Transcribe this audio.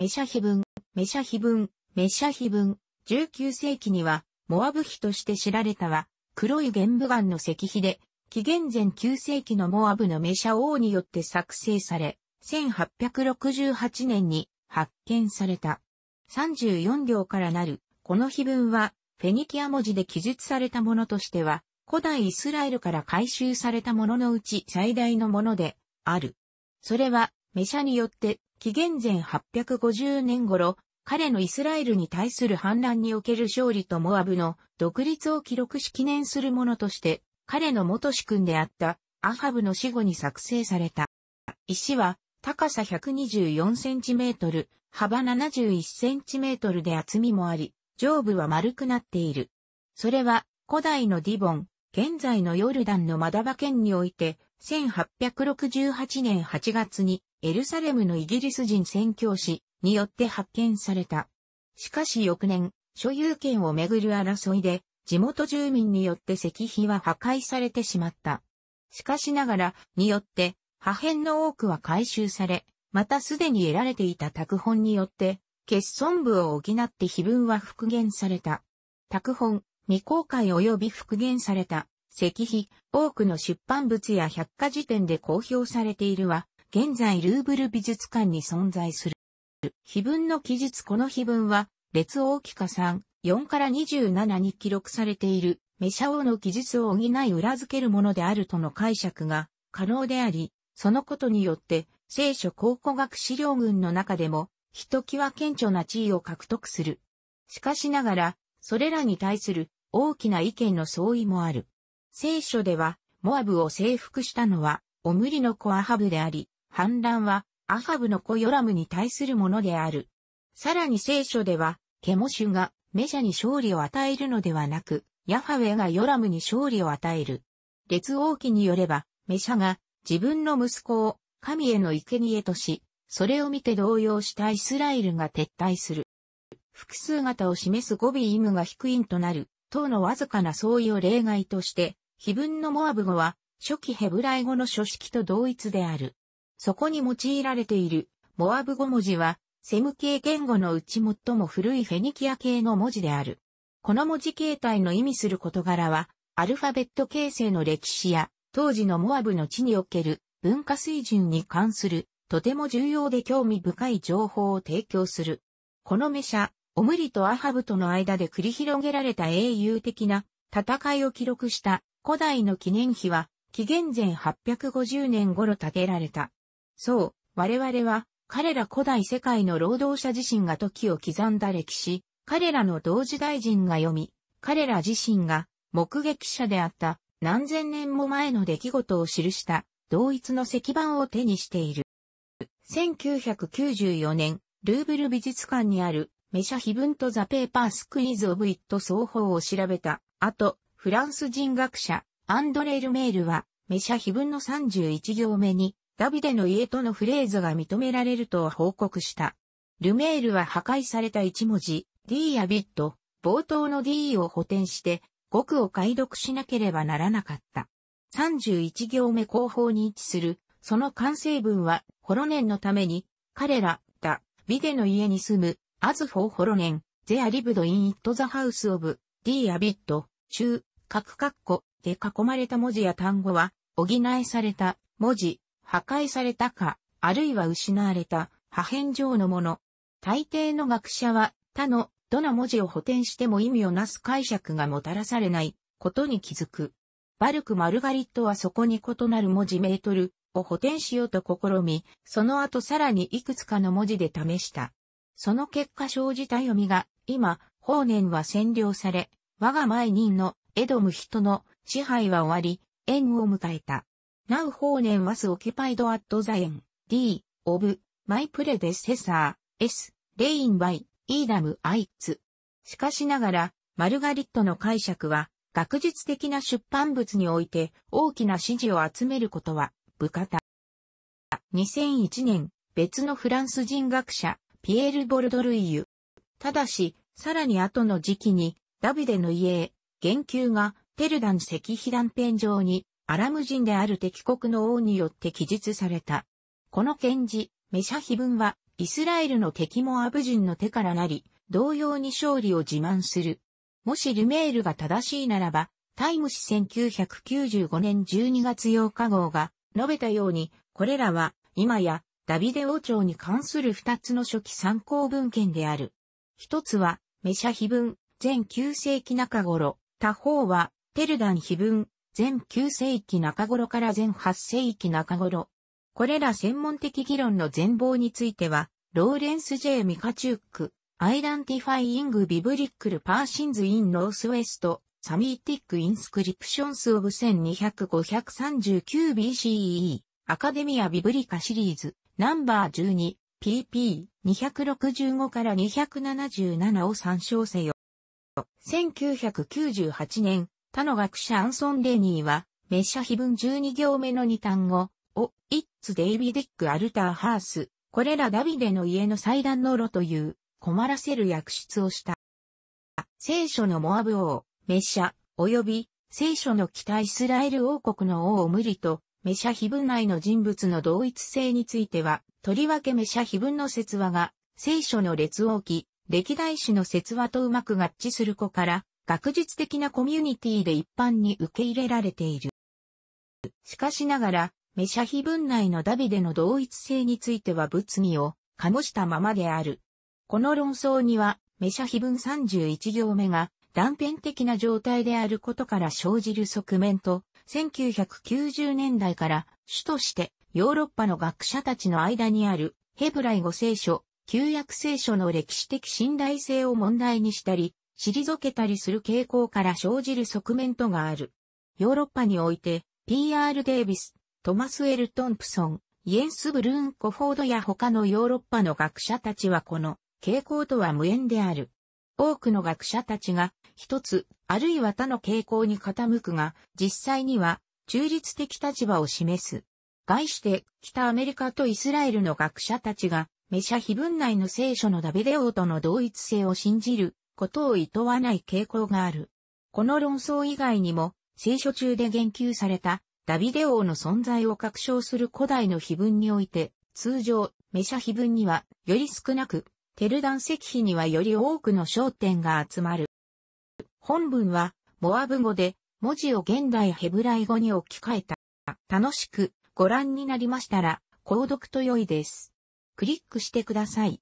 メシャヒ文、メシャヒ文、メシャヒ文、19世紀には、モアブ碑として知られたは、黒い玄武岩の石碑で、紀元前9世紀のモアブのメシャ王によって作成され、1868年に発見された。34行からなる、この碑文は、フェニキア文字で記述されたものとしては、古代イスラエルから回収されたもののうち最大のもので、ある。それは、メシャによって紀元前850年頃、彼のイスラエルに対する反乱における勝利とモアブの独立を記録し記念するものとして、彼の元主君であったアハブの死後に作成された。石は高さ124センチメートル、幅71センチメートルで厚みもあり、上部は丸くなっている。それは古代のディボン、現在のヨルダンのマダバ県において、1868年8月にエルサレムのイギリス人宣教師によって発見された。しかし翌年、所有権をめぐる争いで、地元住民によって石碑は破壊されてしまった。しかしながら、によって、破片の多くは回収され、またすでに得られていた拓本によって、欠損部を補って碑文は復元された。拓本、未公開及び復元された、石碑、多くの出版物や百科事典で公表されているは、現在ルーブル美術館に存在する。碑文の記述この碑文は、列王記か3、4から27に記録されている、メシャ王の記述を補い裏付けるものであるとの解釈が可能であり、そのことによって、聖書考古学資料群の中でも、ひときわ顕著な地位を獲得する。しかしながら、それらに対する大きな意見の相違もある。聖書では、モアブを征服したのは、オムリの子アハブであり、反乱は、アハブの子ヨラムに対するものである。さらに聖書では、ケモシュがメシャに勝利を与えるのではなく、ヤハウェがヨラムに勝利を与える。列王記によれば、メシャが自分の息子を神への生贄とし、それを見て動揺したイスラエルが撤退する。複数型を示す語尾イムが低んとなる、等のわずかな相違を例外として、碑文のモアブ語は、初期ヘブライ語の書式と同一である。そこに用いられているモアブ語文字は、セム系言語のうち最も古いフェニキア系の文字である。この文字形態の意味する事柄は、アルファベット形成の歴史や、当時のモアブの地における文化水準に関する、とても重要で興味深い情報を提供する。このメシャ、オムリとアハブとの間で繰り広げられた英雄的な戦いを記録した古代の記念碑は、紀元前850年頃建てられた。そう、我々は、彼ら古代世界の労働者自身が時を刻んだ歴史、彼らの同時代人が読み、彼ら自身が目撃者であった何千年も前の出来事を記した同一の石板を手にしている。1994年、ルーブル美術館にあるメシャヒブンとザ・ペーパー・スクイーズ・オブ・イット双方を調べた後、フランス人学者アンドレール・メールはメシャヒブンの31行目にダビデの家とのフレーズが認められると報告した。ルメールは破壊された一文字、D やビット、冒頭の D を補填して、語句を解読しなければならなかった。31行目後方に位置する、その完成文は、ホロネンのために、彼ら、ダ、ビデの家に住む、アズフォーホロネン、ゼアリブドインイットザハウスオブ、D アビット、中、各括弧で囲まれた文字や単語は、補いされた文字、破壊されたか、あるいは失われた破片状のもの。大抵の学者は他のどの文字を補填しても意味をなす解釈がもたらされないことに気づく。バルク・マルガリットはそこに異なる文字メートルを補填しようと試み、その後さらにいくつかの文字で試した。その結果生じた読みが、今、法年は占領され、我が前人のエドム人の支配は終わり、縁を迎えた。Now 法年 was occupied at the end, D, of, my predecessor, S, r a i g n by, Edam Aitz。しかしながら、マルガリットの解釈は、学術的な出版物において大きな支持を集めることは、部下方。2001年、別のフランス人学者、ピエール・ボルドルイユ。ただし、さらに後の時期に、ダビデの家へ、言及が、テルダン石碑断片上にアラム人である敵国の王によって記述された。この検事、メシャヒ文は、イスラエルの敵もアブ人の手からなり、同様に勝利を自慢する。もしルメールが正しいならば、タイム史。1995年12月8日号が述べたように、これらは今やダビデ王朝に関する二つの初期参考文献である。一つはメシャ碑文、全9世紀中頃、他方はテルダン碑文、前9世紀中頃から前8世紀中頃。これら専門的議論の全貌については、ローレンス・ジェイ・ミカチュック、アイダンティファイイング・ビブリックル・パーシンズ・イン・ノースウェスト、サミーティック・インスクリプションス・オブ・ 12539BCE、アカデミア・ビブリカシリーズ、ナンバー12、PP265 から277を参照せよ。1998年、他の学者アンソン・レニーは、メッシャ碑文12行目の2単語を、イッツ・デイビディック・アルター・ハース、これらダビデの家の祭壇の炉という、困らせる訳出をした。聖書のモアブ王、メッシャ、及び、聖書の北イスラエル王国の王を無理と、メシャ碑文内の人物の同一性については、とりわけメシャ碑文の説話が、聖書の列王記、歴代史の説話とうまく合致する子から、学術的なコミュニティで一般に受け入れられている。しかしながら、メシャヒ文内のダビデの同一性については物議を醸したままである。この論争には、メシャヒ文31行目が断片的な状態であることから生じる側面と、1990年代から主としてヨーロッパの学者たちの間にあるヘブライ語聖書、旧約聖書の歴史的信頼性を問題にしたり、退けたりする傾向から生じる側面とがある。ヨーロッパにおいて、PR デイビス、トマス・エル・トンプソン、イエンス・ブルーン・コフォードや他のヨーロッパの学者たちはこの傾向とは無縁である。多くの学者たちが一つあるいは他の傾向に傾くが実際には中立的立場を示す。概して北アメリカとイスラエルの学者たちがメシャ非文内の聖書のダビデ王との同一性を信じることを厭わない傾向がある。この論争以外にも、聖書中で言及されたダビデ王の存在を確証する古代の碑文において、通常、メシャ碑文にはより少なく、テルダン石碑にはより多くの焦点が集まる。本文は、モアブ語で、文字を現代ヘブライ語に置き換えた。楽しくご覧になりましたら、購読と良いです。クリックしてください。